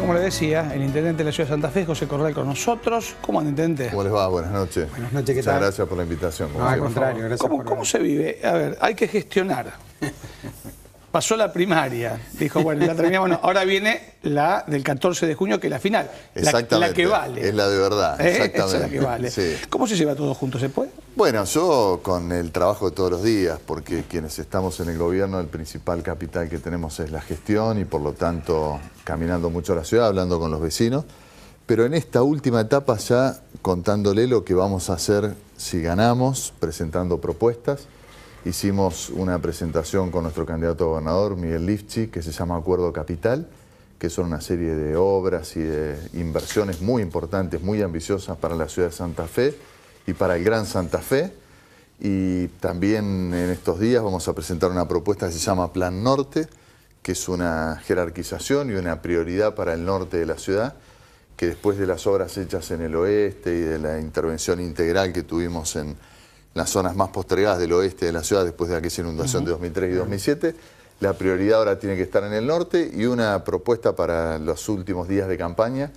como le decía, el intendente de la ciudad de Santa Fe, José Corral, con nosotros. ¿Cómo anda, intendente? ¿Cómo les va? Buenas noches. Buenas noches, ¿qué gracias por la invitación. No, al contrario, gracias ¿Cómo, por ¿Cómo se vive? A ver, hay que gestionar. Pasó la primaria, dijo, bueno, la terminamos, Ahora viene la del 14 de junio, que es la final. Exactamente. La, la que vale. Es la de verdad, exactamente. ¿Eh? es la que vale. ¿Cómo se lleva todo junto? ¿Se puede? Bueno, yo con el trabajo de todos los días, porque quienes estamos en el gobierno, el principal capital que tenemos es la gestión y por lo tanto caminando mucho a la ciudad, hablando con los vecinos, pero en esta última etapa ya contándole lo que vamos a hacer si ganamos, presentando propuestas. Hicimos una presentación con nuestro candidato a gobernador, Miguel Lifchi, que se llama Acuerdo Capital, que son una serie de obras y de inversiones muy importantes, muy ambiciosas para la ciudad de Santa Fe y para el Gran Santa Fe. Y también en estos días vamos a presentar una propuesta que se llama Plan Norte, que es una jerarquización y una prioridad para el norte de la ciudad, que después de las obras hechas en el oeste y de la intervención integral que tuvimos en las zonas más postergadas del oeste de la ciudad después de aquella inundación de 2003 y 2007, la prioridad ahora tiene que estar en el norte y una propuesta para los últimos días de campaña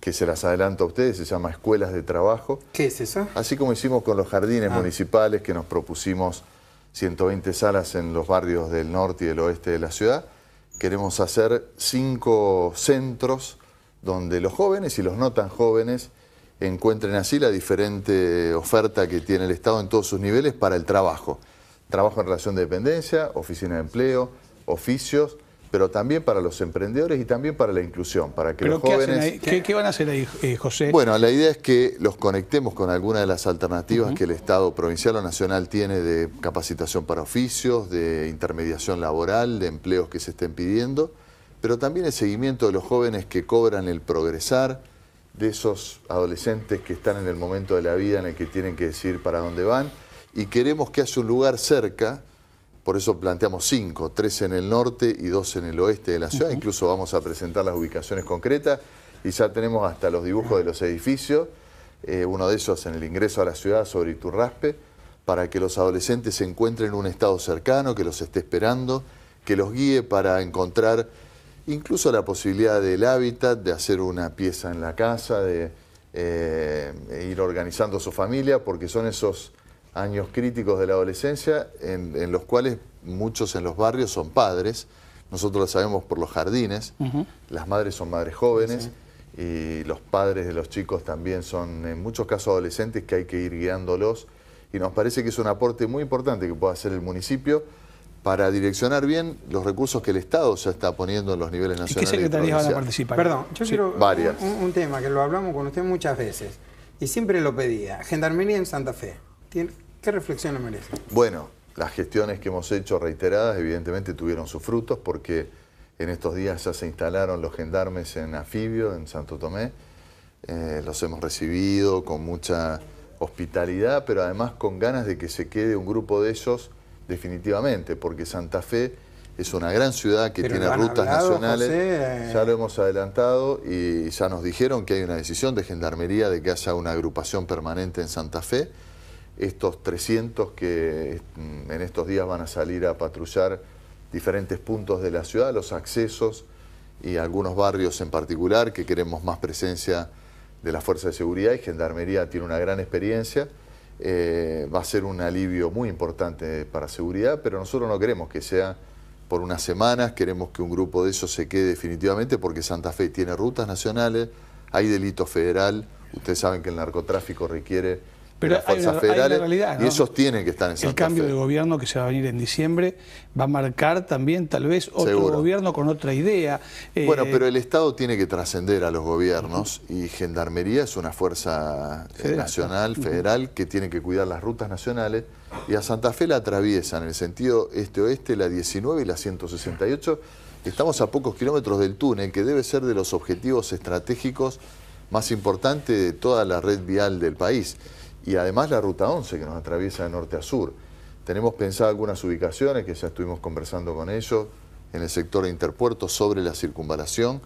que se las adelanto a ustedes, se llama Escuelas de Trabajo. ¿Qué es eso? Así como hicimos con los jardines ah. municipales, que nos propusimos 120 salas en los barrios del norte y del oeste de la ciudad, queremos hacer cinco centros donde los jóvenes y los no tan jóvenes encuentren así la diferente oferta que tiene el Estado en todos sus niveles para el trabajo. Trabajo en relación de dependencia, oficina de empleo, oficios pero también para los emprendedores y también para la inclusión, para que los jóvenes... Qué, van a hacer ahí, eh, José? Bueno, la idea es que los conectemos con alguna de las alternativas que el Estado provincial o nacional tiene de capacitación para oficios, de intermediación laboral, de empleos que se estén pidiendo, pero también el seguimiento de los jóvenes que cobran el progresar, de esos adolescentes que están en el momento de la vida en el que tienen que decir para dónde van, y queremos que haya un lugar cerca por eso planteamos cinco, tres en el norte y dos en el oeste de la ciudad. Incluso vamos a presentar las ubicaciones concretas y ya tenemos hasta los dibujos de los edificios. Eh, uno de esos en el ingreso a la ciudad sobre Iturraspe, para que los adolescentes se encuentren en un estado cercano, que los esté esperando, que los guíe para encontrar incluso la posibilidad del hábitat, de hacer una pieza en la casa, de eh, ir organizando su familia, porque son esos años críticos de la adolescencia, en, los cuales muchos en los barrios son padres, nosotros lo sabemos por los jardines, las madres son madres jóvenes y los padres de los chicos también son en muchos casos adolescentes que hay que ir guiándolos y nos parece que es un aporte muy importante que pueda hacer el municipio para direccionar bien los recursos que el Estado se está poniendo en los niveles nacionales. qué van a participar? Perdón, yo quiero un tema que lo hablamos con usted muchas veces y siempre lo pedía, Gendarmería en Santa Fe. ¿Qué reflexiones merece? Bueno, las gestiones que hemos hecho reiteradas evidentemente tuvieron sus frutos porque en estos días ya se instalaron los gendarmes en Afibio, en Santo Tomé. Eh, los hemos recibido con mucha hospitalidad, pero además con ganas de que se quede un grupo de ellos definitivamente, porque Santa Fe es una gran ciudad que tiene rutas nacionales. Eh. Ya lo hemos adelantado y ya nos dijeron que hay una decisión de gendarmería de que haya una agrupación permanente en Santa Fe estos 300 que mm, en estos días van a salir a patrullar diferentes puntos de la ciudad, los accesos y algunos barrios en particular que queremos más presencia de la Fuerza de Seguridad y Gendarmería tiene una gran experiencia. Eh, va a ser un alivio muy importante para seguridad, pero nosotros no queremos que sea por unas semanas, queremos que un grupo de esos se quede definitivamente porque Santa Fe tiene rutas nacionales, hay delito federal, ustedes saben que el narcotráfico requiere pero hay una, Realidad, Y esos tienen que estar en Santa El cambio de gobierno que se va a venir en diciembre va a marcar también, tal vez, otro gobierno con otra idea. Eh, bueno, pero el Estado tiene que trascender a los gobiernos y Gendarmería es una fuerza eh, nacional, federal, que tiene que cuidar las rutas nacionales. Y a Santa Fe la atraviesan en el sentido este-oeste la 19 y la 168. Estamos a pocos kilómetros del túnel, que debe ser de los objetivos estratégicos más importantes de toda la red vial del país y además la ruta 11 que nos atraviesa de norte a sur. Tenemos pensadas algunas ubicaciones que ya estuvimos conversando con ellos en el sector de interpuerto sobre la circunvalación.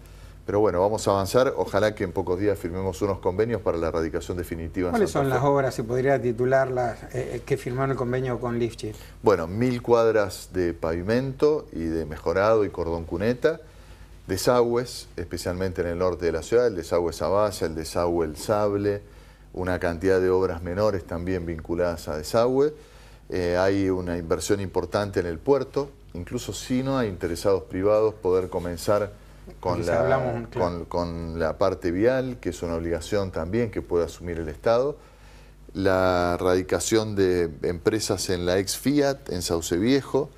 Pero bueno, vamos a avanzar. Ojalá que en pocos días firmemos unos convenios para la erradicación definitiva. ¿Cuáles son las obras, se podría titularlas, eh, eh, que firmaron el convenio con Lifchit? Bueno, mil cuadras de pavimento y de mejorado y cordón cuneta, desagües, especialmente en el norte de la ciudad, el desagüe sabaya, el desagüe El Sable, una cantidad de obras menores también vinculadas a desagüe. Eh, hay una inversión importante en el puerto, incluso si no hay interesados privados, poder comenzar con la, con la parte vial, que es una obligación también que puede asumir el Estado. La radicación de empresas en la ex Fiat, en Sauce Viejo,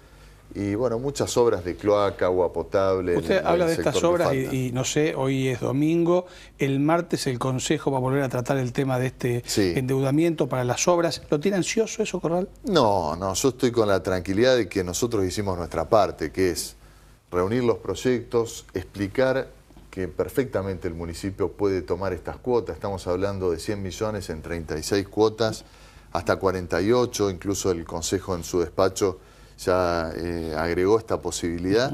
y bueno, muchas obras de cloaca, agua potable. Usted habla de estas obras y, no sé, hoy es domingo, el martes el Consejo va a volver a tratar el tema de este endeudamiento para las obras. ¿Lo tiene ansioso eso, Corral? No, no, yo estoy con la tranquilidad de que nosotros hicimos nuestra parte, que es reunir los proyectos, explicar que perfectamente el municipio puede tomar estas cuotas, estamos hablando de 100 millones en 36 cuotas, hasta 48, incluso el Consejo en su despacho ya eh, agregó esta posibilidad.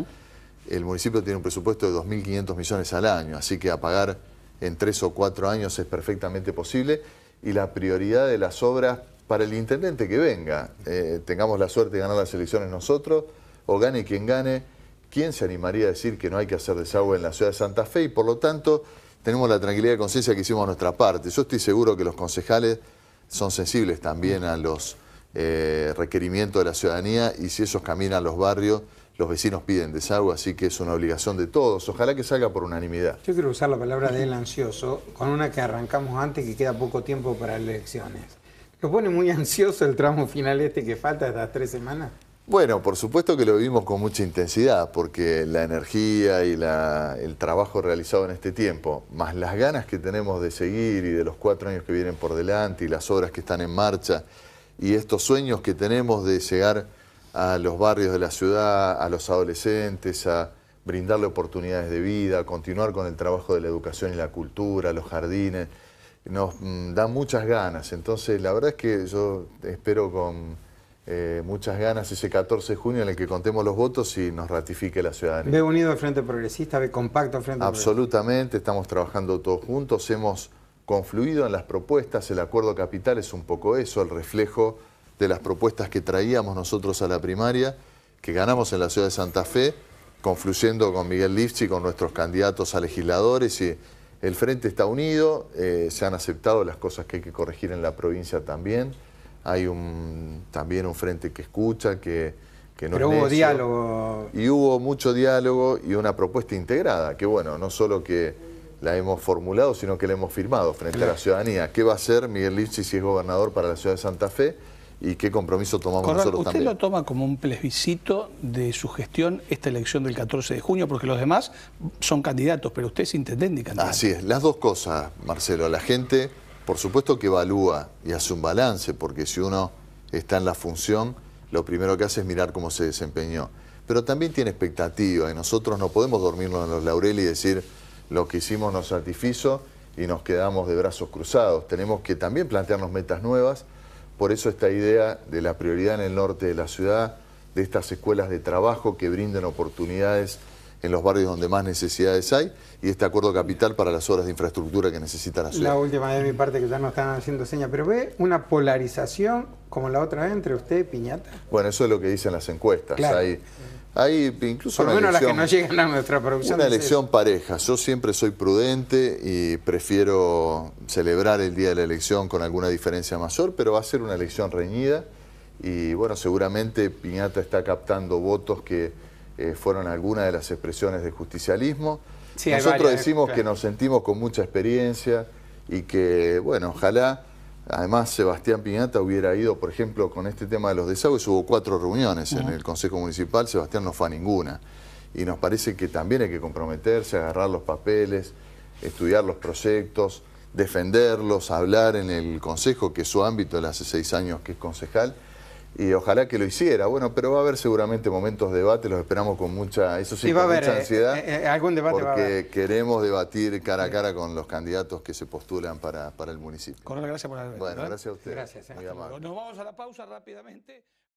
El municipio tiene un presupuesto de 2.500 millones al año, así que a pagar en tres o cuatro años es perfectamente posible. Y la prioridad de las obras para el intendente que venga, eh, tengamos la suerte de ganar las elecciones nosotros, o gane quien gane, ¿quién se animaría a decir que no hay que hacer desagüe en la ciudad de Santa Fe? Y por lo tanto, tenemos la tranquilidad de conciencia que hicimos nuestra parte. Yo estoy seguro que los concejales son sensibles también a los eh, requerimiento de la ciudadanía y si esos caminan los barrios, los vecinos piden desagüe, así que es una obligación de todos. Ojalá que salga por unanimidad. Yo quiero usar la palabra del ansioso con una que arrancamos antes que queda poco tiempo para las elecciones. ¿Lo pone muy ansioso el tramo final este que falta estas tres semanas? Bueno, por supuesto que lo vivimos con mucha intensidad, porque la energía y el trabajo realizado en este tiempo, más las ganas que tenemos de seguir y de los cuatro años que vienen por delante y las obras que están en marcha, y estos sueños que tenemos de llegar a los barrios de la ciudad, a los adolescentes, a brindarle oportunidades de vida, continuar con el trabajo de la educación y la cultura, los jardines, nos mm, dan muchas ganas. Entonces, la verdad es que yo espero con eh, muchas ganas ese 14 de junio en el que contemos los votos y nos ratifique la ciudadanía. ¿Ve unido al Frente Progresista? ¿Ve compacto al Frente Absolutamente, estamos trabajando todos juntos, hemos confluido en las propuestas. El acuerdo capital es un poco eso, el reflejo de las propuestas que traíamos nosotros a la primaria, que ganamos en la ciudad de Santa Fe, confluyendo con Miguel Lifchi, con nuestros candidatos a legisladores. Y el frente está unido, eh, se han aceptado las cosas que hay que corregir en la provincia también. Hay un, también un frente que escucha, que, que no Pero hubo diálogo. Y hubo mucho diálogo y una propuesta integrada, que bueno, no solo que la hemos formulado, sino que la hemos firmado frente a la ciudadanía. ¿Qué va a hacer Miguel Lipsi si es gobernador para la ciudad de Santa Fe? ¿Y qué compromiso tomamos nosotros también? ¿Usted lo toma como un plebiscito de su gestión esta elección del 14 de junio? Porque los demás son candidatos, pero usted es intendente y candidato. Así es, las dos cosas, Marcelo. La gente, por supuesto que evalúa y hace un balance, porque si uno está en la función, lo primero que hace es mirar cómo se desempeñó. Pero también tiene expectativa y nosotros no podemos dormirnos en los laureles y decir lo que hicimos nos satisfizo y nos quedamos de brazos cruzados. Tenemos que también plantearnos metas nuevas, por eso esta idea de la prioridad en el norte de la ciudad, de estas escuelas de trabajo que brinden oportunidades en los barrios donde más necesidades hay y este acuerdo capital para las obras de infraestructura que necesita la ciudad. La última de mi parte que ya no están haciendo señas, pero ve una polarización como la otra vez entre usted y Piñata. Bueno, eso es lo que dicen las encuestas. Hay incluso Por lo menos que no llegan a nuestra producción. Una elección pareja. Yo siempre soy prudente y prefiero celebrar el día de la elección con alguna diferencia mayor, pero va a ser una elección reñida y bueno, seguramente Piñata está captando votos que eh, fueron algunas de las expresiones de justicialismo. Nosotros decimos que nos sentimos con mucha experiencia y que, bueno, ojalá Además, Sebastián Piñata hubiera ido, por ejemplo, con este tema de los desagües, hubo cuatro reuniones en el Consejo Municipal, Sebastián no fue a ninguna. Y nos parece que también hay que comprometerse, agarrar los papeles, estudiar los proyectos, defenderlos, hablar en el Consejo, que es su ámbito él hace seis años que es concejal, y ojalá que lo hiciera. Bueno, pero va a haber seguramente momentos de debate, los esperamos con mucha, eso sí, va a haber, mucha eh, ansiedad. Eh, eh, algún debate porque queremos debatir cara a cara con los candidatos que se postulan para, para el municipio. gracias por haber Bueno, gracias a usted. Gracias. Nos vamos a la pausa rápidamente.